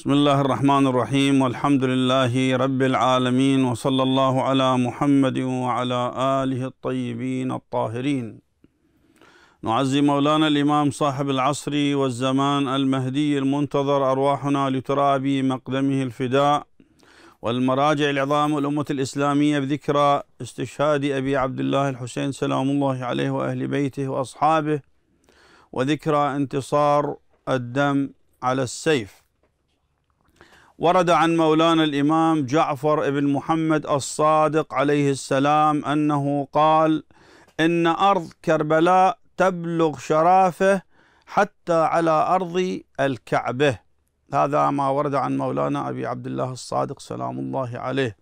بسم الله الرحمن الرحيم والحمد لله رب العالمين وصلى الله على محمد وعلى آله الطيبين الطاهرين نعزي مولانا الإمام صاحب العصر والزمان المهدي المنتظر أرواحنا لترابي مقدمه الفداء والمراجع العظام الأمة الإسلامية بذكرى استشهاد أبي عبد الله الحسين سلام الله عليه وأهل بيته وأصحابه وذكرى انتصار الدم على السيف ورد عن مولانا الإمام جعفر بن محمد الصادق عليه السلام أنه قال إن أرض كربلاء تبلغ شرافة حتى على أرض الكعبة هذا ما ورد عن مولانا أبي عبد الله الصادق سلام الله عليه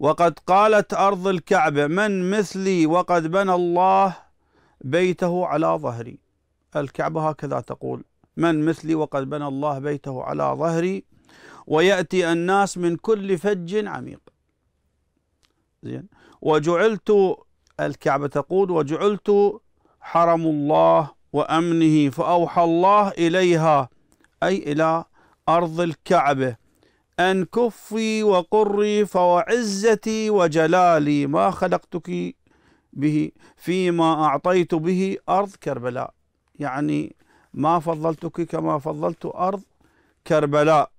وقد قالت أرض الكعبة من مثلي وقد بنى الله بيته على ظهري الكعبة هكذا تقول من مثلي وقد بنى الله بيته على ظهري ويأتي الناس من كل فج عميق زين وجعلت الكعبة تقول وجعلت حرم الله وأمنه فأوحى الله إليها أي إلى أرض الكعبة أن كفي وقري فوعزتي وجلالي ما خلقتك به فيما أعطيت به أرض كربلاء يعني ما فضلتك كما فضلت أرض كربلاء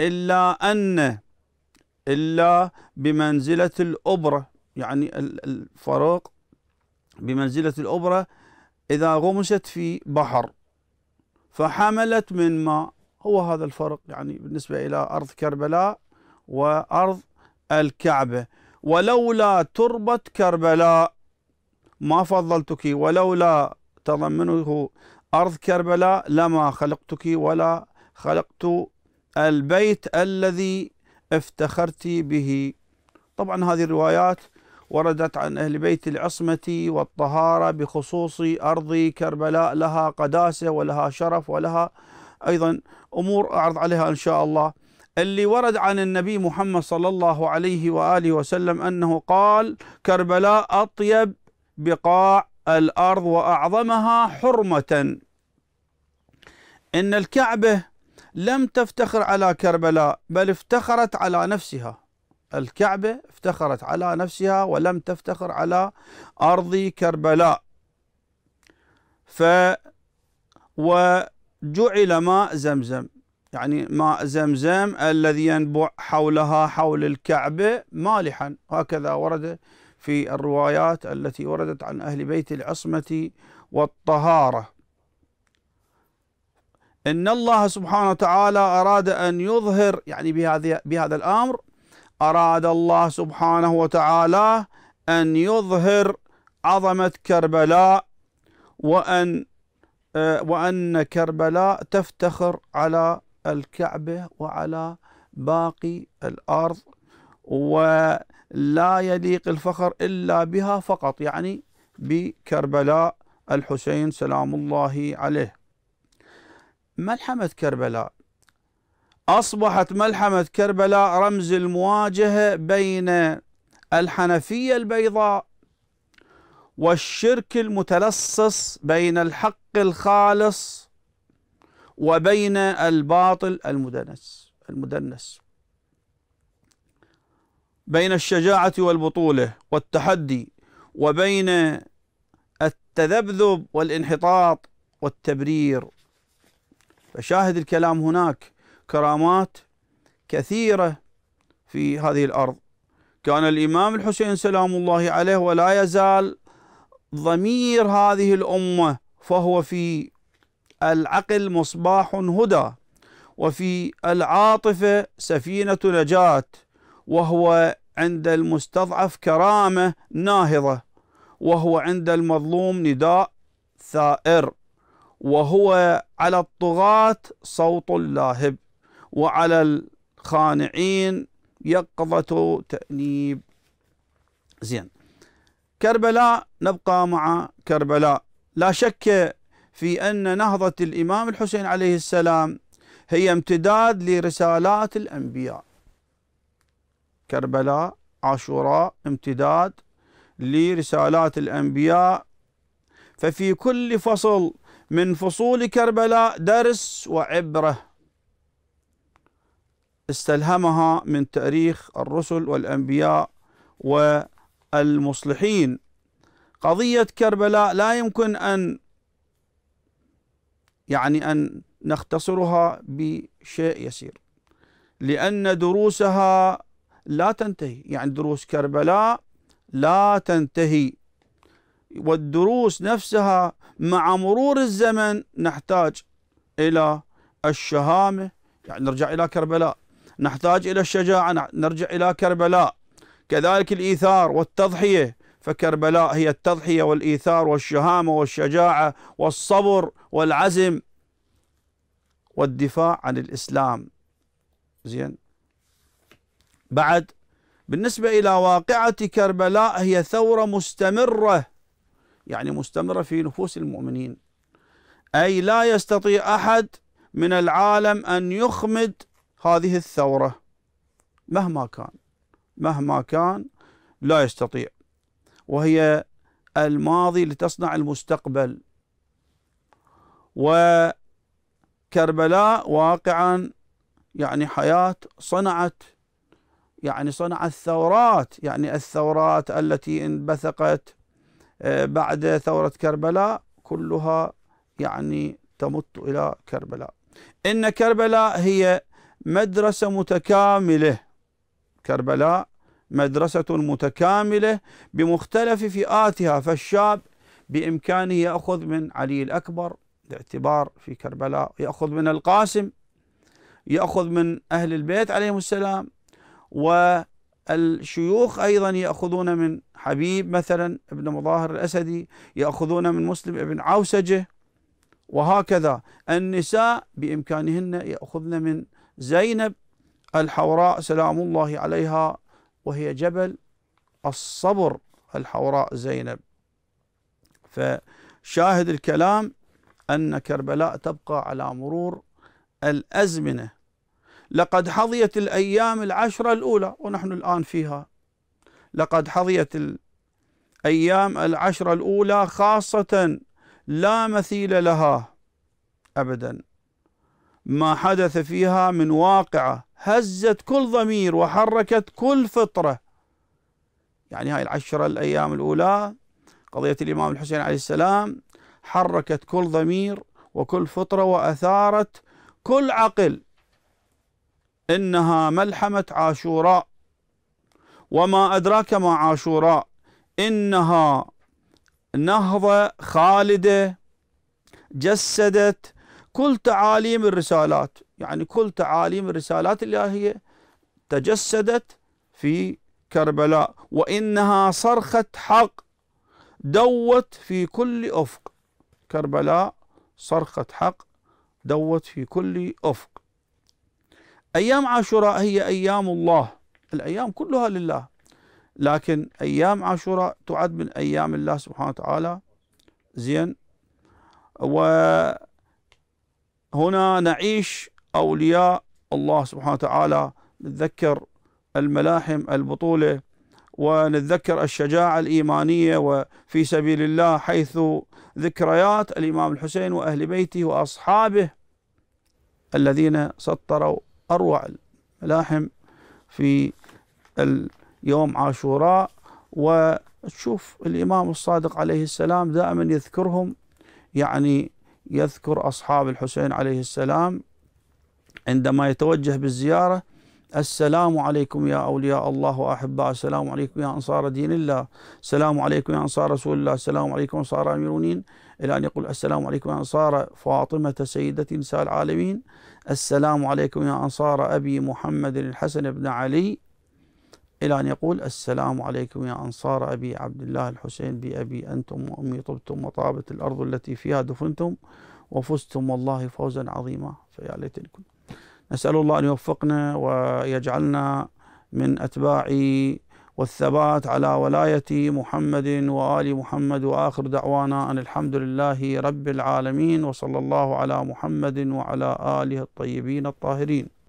إلا أن إلا بمنزلة الأبرة يعني الفراق بمنزلة الأبرة إذا غمست في بحر فحملت من ماء هو هذا الفرق يعني بالنسبة إلى أرض كربلاء وأرض الكعبة ولولا تربة كربلاء ما فضلتك ولولا تضمنه أرض كربلاء لما خلقتك ولا خلقت البيت الذي افتخرت به طبعا هذه الروايات وردت عن أهل بيت العصمة والطهارة بخصوص أرض كربلاء لها قداسة ولها شرف ولها أيضا أمور أعرض عليها إن شاء الله اللي ورد عن النبي محمد صلى الله عليه وآله وسلم أنه قال كربلاء أطيب بقاع الأرض وأعظمها حرمة إن الكعبة لم تفتخر على كربلاء بل افتخرت على نفسها الكعبة افتخرت على نفسها ولم تفتخر على أرض كربلاء ف وجعل ماء زمزم يعني ماء زمزم الذي ينبع حولها حول الكعبة مالحا هكذا ورد في الروايات التي وردت عن أهل بيت العصمة والطهارة إن الله سبحانه وتعالى أراد أن يظهر يعني بهذا بهذا الأمر أراد الله سبحانه وتعالى أن يظهر عظمة كربلاء وأن آه، وأن كربلاء تفتخر على الكعبة وعلى باقي الأرض ولا يليق الفخر إلا بها فقط يعني بكربلاء الحسين سلام الله عليه ملحمة كربلاء أصبحت ملحمة كربلاء رمز المواجهة بين الحنفية البيضاء والشرك المتلصص بين الحق الخالص وبين الباطل المدنس المدنس بين الشجاعة والبطولة والتحدي وبين التذبذب والانحطاط والتبرير فشاهد الكلام هناك كرامات كثيرة في هذه الأرض كان الإمام الحسين سلام الله عليه ولا يزال ضمير هذه الأمة فهو في العقل مصباح هدى وفي العاطفة سفينة نجاة وهو عند المستضعف كرامة ناهضة وهو عند المظلوم نداء ثائر وهو على الطغاة صوت لاهب وعلى الخانعين يقظة تأنيب زين كربلاء نبقى مع كربلاء لا شك في أن نهضة الإمام الحسين عليه السلام هي امتداد لرسالات الأنبياء كربلاء عاشوراء امتداد لرسالات الأنبياء ففي كل فصل من فصول كربلاء درس وعبرة استلهمها من تاريخ الرسل والأنبياء والمصلحين قضية كربلاء لا يمكن أن يعني أن نختصرها بشيء يسير لأن دروسها لا تنتهي يعني دروس كربلاء لا تنتهي والدروس نفسها مع مرور الزمن نحتاج إلى الشهامة يعني نرجع إلى كربلاء نحتاج إلى الشجاعة نرجع إلى كربلاء كذلك الإيثار والتضحية فكربلاء هي التضحية والإيثار والشهامة والشجاعة والصبر والعزم والدفاع عن الإسلام زين بعد بالنسبة إلى واقعة كربلاء هي ثورة مستمرة يعني مستمرة في نفوس المؤمنين أي لا يستطيع أحد من العالم أن يخمد هذه الثورة مهما كان مهما كان لا يستطيع وهي الماضي لتصنع المستقبل وكربلاء واقعا يعني حياة صنعت يعني صنعت ثورات يعني الثورات التي انبثقت بعد ثورة كربلاء كلها يعني تمت إلى كربلاء إن كربلاء هي مدرسة متكاملة كربلاء مدرسة متكاملة بمختلف فئاتها فالشاب بإمكانه يأخذ من علي الأكبر باعتبار في كربلاء يأخذ من القاسم يأخذ من أهل البيت عليهم السلام و الشيوخ أيضا يأخذون من حبيب مثلا ابن مظاهر الأسدي يأخذون من مسلم ابن عوسجة وهكذا النساء بإمكانهن يأخذن من زينب الحوراء سلام الله عليها وهي جبل الصبر الحوراء زينب فشاهد الكلام أن كربلاء تبقى على مرور الأزمنة لقد حظيت الأيام العشرة الأولى ونحن الآن فيها لقد حظيت الأيام العشرة الأولى خاصة لا مثيل لها أبدا ما حدث فيها من واقعة هزت كل ضمير وحركت كل فطرة يعني هاي العشرة الأيام الأولى قضية الإمام الحسين عليه السلام حركت كل ضمير وكل فطرة وأثارت كل عقل إنها ملحمة عاشوراء وما أدراك ما عاشوراء إنها نهضة خالدة جسدت كل تعاليم الرسالات يعني كل تعاليم الرسالات الإلهية تجسدت في كربلاء وإنها صرخة حق دوت في كل أفق كربلاء صرخة حق دوت في كل أفق أيام عاشوراء هي أيام الله الأيام كلها لله لكن أيام عاشوراء تعد من أيام الله سبحانه وتعالى زين وهنا نعيش أولياء الله سبحانه وتعالى نتذكر الملاحم البطولة ونتذكر الشجاعة الإيمانية وفي سبيل الله حيث ذكريات الإمام الحسين وأهل بيته وأصحابه الذين سطروا أروع الملاحم في اليوم عاشوراء وتشوف الإمام الصادق عليه السلام دائما يذكرهم يعني يذكر أصحاب الحسين عليه السلام عندما يتوجه بالزيارة السلام عليكم يا أولياء الله وأحباء السلام عليكم يا أنصار دين الله السلام عليكم يا أنصار رسول الله السلام عليكم أنصار أمير إلى أن يقول السلام عليكم يا أنصار فاطمة سيدة نساء العالمين السلام عليكم يا أنصار أبي محمد الحسن بن علي إلى أن يقول السلام عليكم يا أنصار أبي عبد الله الحسين بأبي أنتم وأمي طبتم وطابت الأرض التي فيها دفنتم وفزتم والله فوزا عظيما فيا ليتني نسأل الله أن يوفقنا ويجعلنا من أتباع والثبات على ولاية محمد وآل محمد وآخر دعوانا أن الحمد لله رب العالمين وصلى الله على محمد وعلى آله الطيبين الطاهرين